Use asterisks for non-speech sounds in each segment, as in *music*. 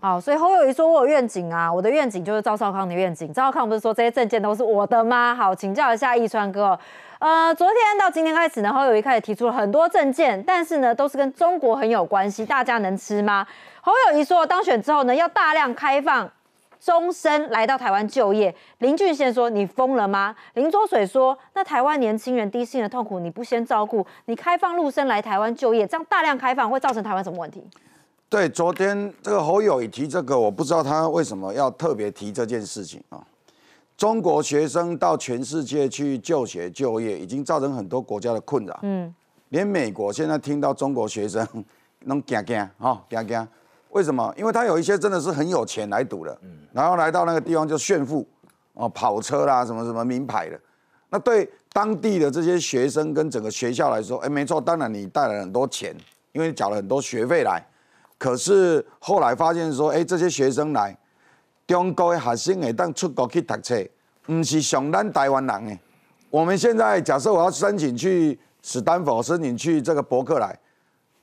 好，所以侯友谊说我有愿景啊，我的愿景就是赵少康的愿景。赵少康不是说这些证件都是我的吗？好，请教一下易川哥，呃，昨天到今天开始呢，侯友谊开始提出了很多证件，但是呢，都是跟中国很有关系，大家能吃吗？侯友谊说当选之后呢，要大量开放终身来到台湾就业。林俊宪说你疯了吗？林卓水说那台湾年轻人低薪的痛苦你不先照顾，你开放陆生来台湾就业，这样大量开放会造成台湾什么问题？对，昨天这个侯友谊提这个，我不知道他为什么要特别提这件事情啊？中国学生到全世界去就学就业，已经造成很多国家的困扰。嗯，连美国现在听到中国学生能夹夹哈夹夹，为什么？因为他有一些真的是很有钱来赌的，然后来到那个地方就炫富，哦，跑车啦，什么什么名牌的。那对当地的这些学生跟整个学校来说，哎，没错，当然你带了很多钱，因为你缴了很多学费来。可是后来发现说，哎，这些学生来，中国的学生会当出国去读册，不是上咱台湾人诶。我们现在假设我要申请去史丹佛，申请去这个博客来，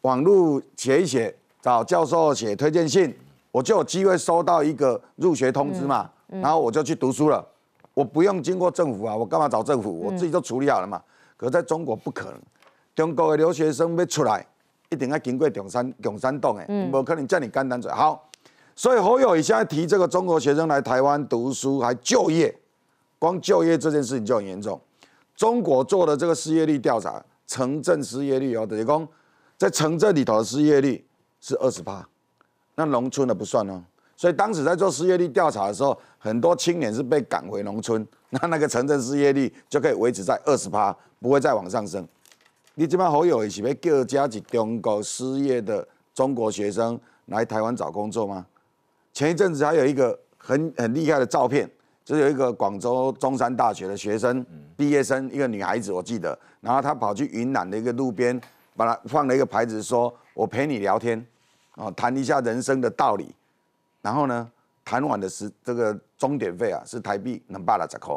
网络写一写，找教授写推荐信，我就有机会收到一个入学通知嘛，然后我就去读书了。我不用经过政府啊，我干嘛找政府？我自己就处理好了嘛。可在中国不可能，中国的留学生没出来。一定要经过中山，中山党诶，你无可能叫你简单嘴。好，所以侯友宜现在提这个中国学生来台湾读书还就业，光就业这件事情就很严重。中国做的这个失业率调查，城镇失业率哦，等于讲在城镇里头的失业率是二十八，那农村的不算哦。所以当时在做失业率调查的时候，很多青年是被赶回农村，那那个城镇失业率就可以维持在二十八，不会再往上升。你这班好友也是要叫家己中国失业的中国学生来台湾找工作吗？前一阵子还有一个很很厉害的照片，就是有一个广州中山大学的学生毕业生，一个女孩子，我记得，然后她跑去云南的一个路边，把它放了一个牌子，说我陪你聊天，哦，谈一下人生的道理，然后呢，谈完的时这个钟点费啊，是台币能百来十块。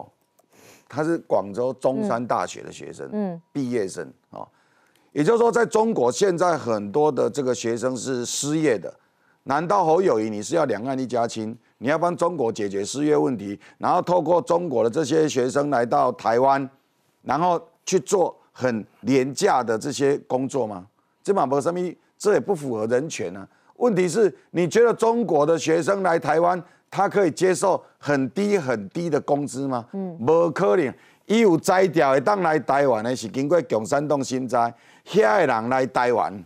她是广州中山大学的学生，嗯，毕业生。也就是说，在中国现在很多的这个学生是失业的，难道侯友谊你是要两岸一家亲，你要帮中国解决失业问题，然后透过中国的这些学生来到台湾，然后去做很廉价的这些工作吗？这嘛不什么，这也不符合人权啊。问题是，你觉得中国的学生来台湾，他可以接受很低很低的工资吗？嗯，不可能。伊有摘调会当来台湾的，是经过共产党新斋，遐的人来台湾，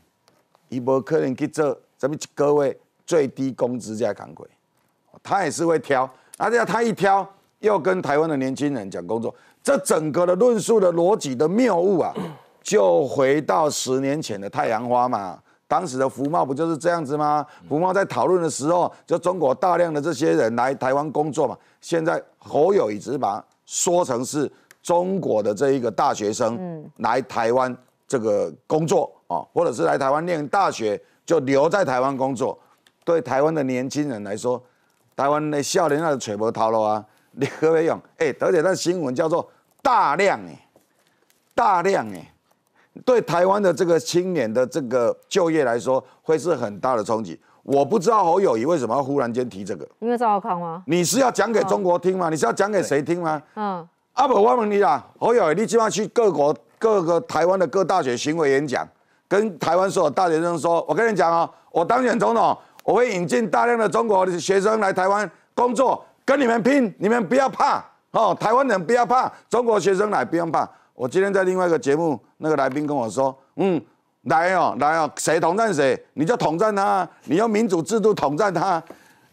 伊无可能去做什么一个月最低工资加工会，他也是会挑，而且他一挑，又跟台湾的年轻人讲工作，这整个的论述的逻辑的谬误啊，*coughs* 就回到十年前的太阳花嘛，当时的福茂不就是这样子吗？福茂在讨论的时候，就中国大量的这些人来台湾工作嘛，现在侯友宜只把说成是。中国的这一个大学生来台湾这个工作啊，或者是来台湾念大学就留在台湾工作，对台湾的年轻人来说，台湾的笑脸那是吹不逃了啊，你何不用？哎，而且那新闻叫做大量哎，大量哎，对台湾的这个青年的这个就业来说，会是很大的冲击。我不知道侯友谊为什么要忽然间提这个，因为赵浩康吗？你是要讲给中国听吗？你是要讲给谁听吗？嗯。阿伯，我问你啦，我友你今晚去各国各个台湾的各大学巡回演讲，跟台湾所有大学生说，我跟你讲哦，我当选总统，我会引进大量的中国学生来台湾工作，跟你们拼，你们不要怕哦，台湾人不要怕，中国学生来不用怕。我今天在另外一个节目，那个来宾跟我说，嗯，来哦，来哦，谁统战谁，你就统战他，你用民主制度统战他。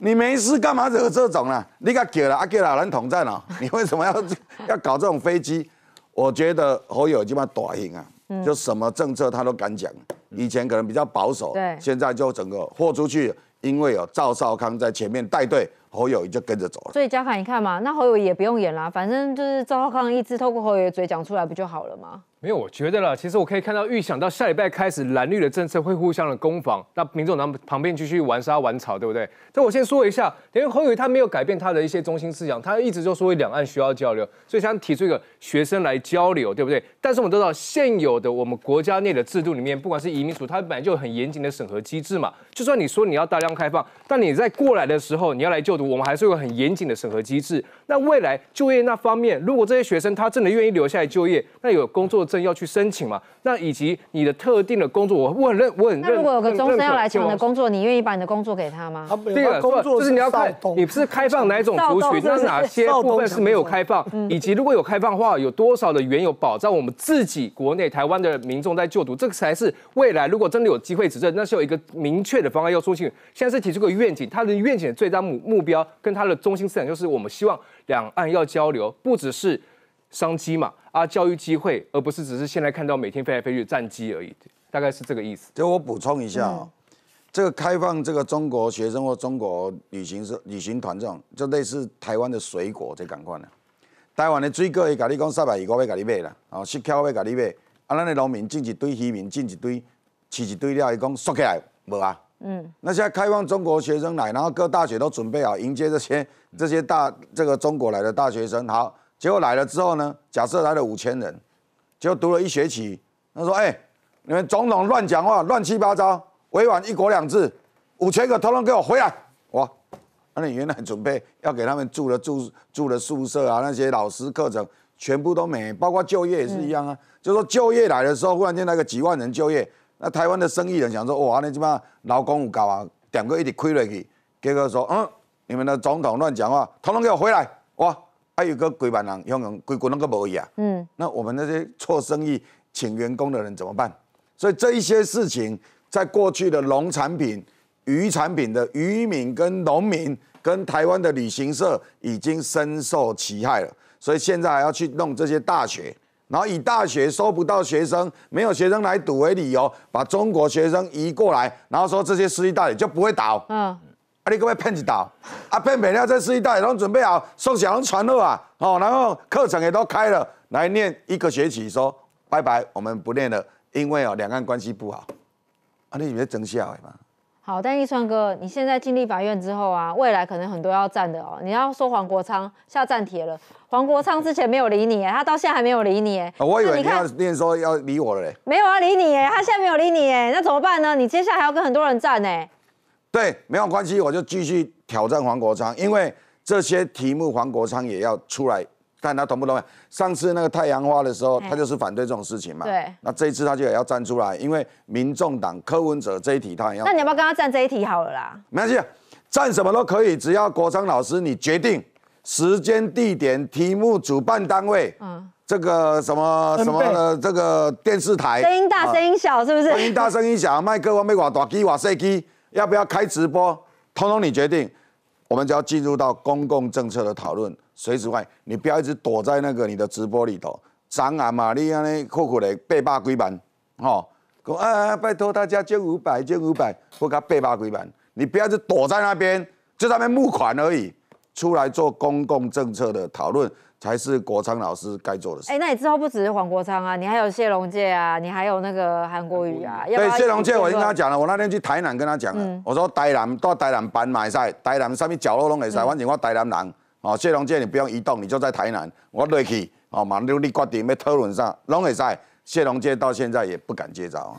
你没事干嘛惹这种呢？你给叫了啊叫老人统战了，*laughs* 你为什么要 *laughs* 要搞这种飞机？我觉得侯友宜嘛大赢啊，就什么政策他都敢讲。以前可能比较保守，现在就整个豁出去，因为有赵少康在前面带队，侯友宜就跟着走了。所以嘉凯你看嘛，那侯友也不用演啦，反正就是赵少康一直透过侯友的嘴讲出来不就好了吗？没有，我觉得了。其实我可以看到，预想到下礼拜开始，蓝绿的政策会互相的攻防。那民他党旁边继续玩沙玩草，对不对？那我先说一下，因为侯友他没有改变他的一些中心思想，他一直就说两岸需要交流，所以他提出一个学生来交流，对不对？但是我们知道，现有的我们国家内的制度里面，不管是移民署，它本来就有很严谨的审核机制嘛。就算你说你要大量开放，但你在过来的时候，你要来就读，我们还是有很严谨的审核机制。那未来就业那方面，如果这些学生他真的愿意留下来就业，那有工作。证要去申请嘛？那以及你的特定的工作，我我很认我很认。那如果有个中要来抢你的工作，你愿意把你的工作给他吗？对了，就是你要看，你是开放哪种族群，那哪些部分是没有开放，以及如果有开放的话，有多少的原有保障我们自己国内台湾的民众在就读，这个才是未来如果真的有机会执政，那是有一个明确的方案要出现。现在是提出个愿景，他的愿景的最大目目标跟他的中心思想就是，我们希望两岸要交流，不只是。商机嘛，啊，教育机会，而不是只是现在看到每天飞来飞去的战机而已，大概是这个意思。就我补充一下啊，这个开放这个中国学生或中国旅行社、旅行团这种，就类似台湾的水果这感官的。台湾的水果也给你讲三百亿块咖喱买啦，哦，十块咖你买，啊，咱的农民进一堆，渔民进一堆，饲一堆了，伊讲缩起来，无啊。嗯。那现在开放中国学生来，然后各大学都准备好迎接这些这些大这个中国来的大学生，好。结果来了之后呢？假设来了五千人，就读了一学期。他说：“哎，你们总统乱讲话，乱七八糟，委婉一国两制，五千个统统给我回来！”哇！那你原来准备要给他们住的住住的宿舍啊，那些老师课程全部都没，包括就业也是一样啊。就说就业来的时候，忽然间来个几万人就业，那台湾的生意人想说：“哇，那鸡巴劳工有高啊，两个一起亏了去。”结果说：“嗯，你们的总统乱讲话，统统给我回来！”哇！还有个鬼板郎，用容鬼谷那个模样。嗯，那我们那些做生意请员工的人怎么办？所以这一些事情，在过去的农产品、渔产品的渔民跟农民跟台湾的旅行社已经深受其害了。所以现在还要去弄这些大学，然后以大学收不到学生、没有学生来赌为理由，把中国学生移过来，然后说这些大地就不会倒。嗯。啊，你可以骗一道，啊，骗不了，这试一道，然后准备好送小人船去啊，哦，然后课程也都开了，来念一个学期，说拜拜，我们不念了，因为哦两岸关系不好，啊，你以为真笑哎嘛？好，但一川哥，你现在进立法院之后啊，未来可能很多要站的哦，你要说黄国昌下站帖了，黄国昌之前没有理你，哎，他到现在还没有理你，哎，我以为你要念说要理我了嘞，没有啊，理你，哎，他现在没有理你，哎，那怎么办呢？你接下来还要跟很多人站呢。对，没有关系，我就继续挑战黄国昌，因为这些题目黄国昌也要出来看他同不同意。上次那个太阳花的时候，他就是反对这种事情嘛。对。那这一次他就也要站出来，因为民众党柯文哲这一题，他也要。那你要不要跟他站这一题好了啦？没关系，站什么都可以，只要国昌老师你决定时间、地点、题目、主办单位，嗯，这个什么什么的这个电视台，声音大声音小是不是？声音大声音小，麦克风没挂，打机瓦塞机。要不要开直播？通通你决定。我们就要进入到公共政策的讨论。随时换，外，你不要一直躲在那个你的直播里头。长啊嘛？你安尼酷酷的八八几版，吼！讲啊，拜托大家捐五百，捐五百，我给八八几版，你不要直躲在那边，就在那边募款而已。出来做公共政策的讨论，才是国昌老师该做的事。哎，那你之后不只是黄国昌啊，你还有谢龙介啊，你还有那个韩国瑜啊。对，谢龙介，我已跟他讲了。我那天去台南跟他讲，我说台南到台南办马赛，台南上面角落拢会塞。反正我台南人哦，谢龙介你不用移动，你就在台南。我落去哦，马六力瓜地咩讨论上拢会塞。谢龙介到现在也不敢接招。